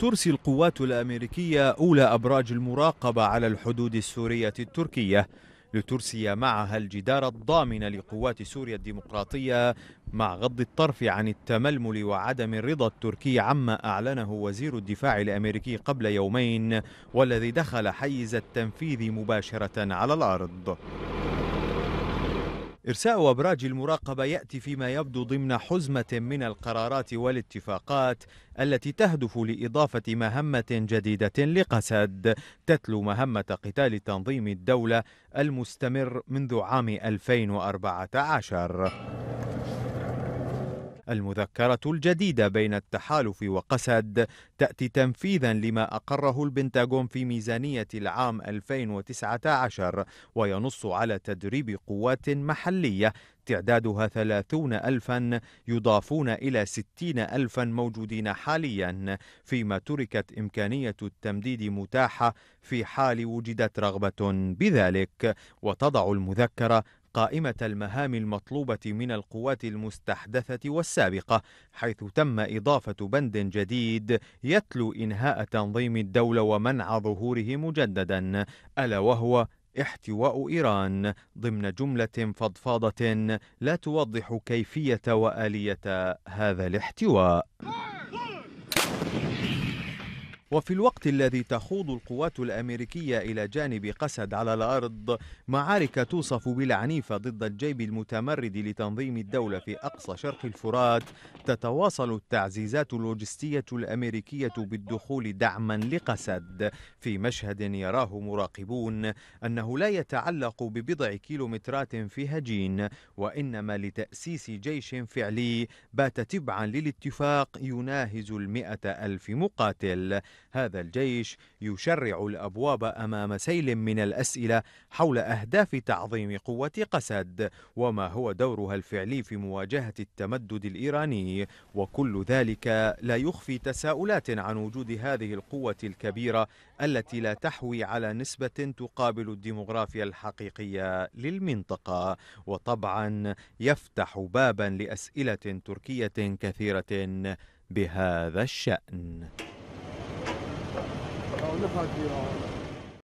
ترسي القوات الامريكيه اولى ابراج المراقبه على الحدود السوريه التركيه لترسي معها الجدار الضامن لقوات سوريا الديمقراطيه مع غض الطرف عن التململ وعدم الرضا التركي عما اعلنه وزير الدفاع الامريكي قبل يومين والذي دخل حيز التنفيذ مباشره على الارض إرساء أبراج المراقبة يأتي فيما يبدو ضمن حزمة من القرارات والاتفاقات التي تهدف لإضافة مهمة جديدة لقسد تتلو مهمة قتال تنظيم الدولة المستمر منذ عام 2014 المذكرة الجديدة بين التحالف وقسد تأتي تنفيذا لما أقره البنتاغون في ميزانية العام 2019 وينص على تدريب قوات محلية تعدادها 30 ألفا يضافون إلى 60 ألفا موجودين حاليا فيما تركت إمكانية التمديد متاحة في حال وجدت رغبة بذلك وتضع المذكرة قائمة المهام المطلوبة من القوات المستحدثة والسابقة حيث تم إضافة بند جديد يتلو إنهاء تنظيم الدولة ومنع ظهوره مجددا ألا وهو احتواء إيران ضمن جملة فضفاضة لا توضح كيفية وآلية هذا الاحتواء وفي الوقت الذي تخوض القوات الامريكيه الى جانب قسد على الارض معارك توصف بالعنيفه ضد الجيب المتمرد لتنظيم الدوله في اقصى شرق الفرات تتواصل التعزيزات اللوجستيه الامريكيه بالدخول دعما لقسد في مشهد يراه مراقبون انه لا يتعلق ببضع كيلومترات في هجين وانما لتاسيس جيش فعلي بات تبعا للاتفاق يناهز المئه الف مقاتل هذا الجيش يشرع الأبواب أمام سيل من الأسئلة حول أهداف تعظيم قوة قسد وما هو دورها الفعلي في مواجهة التمدد الإيراني وكل ذلك لا يخفي تساؤلات عن وجود هذه القوة الكبيرة التي لا تحوي على نسبة تقابل الديمغرافيا الحقيقية للمنطقة وطبعا يفتح بابا لأسئلة تركية كثيرة بهذا الشأن Hundepark hier.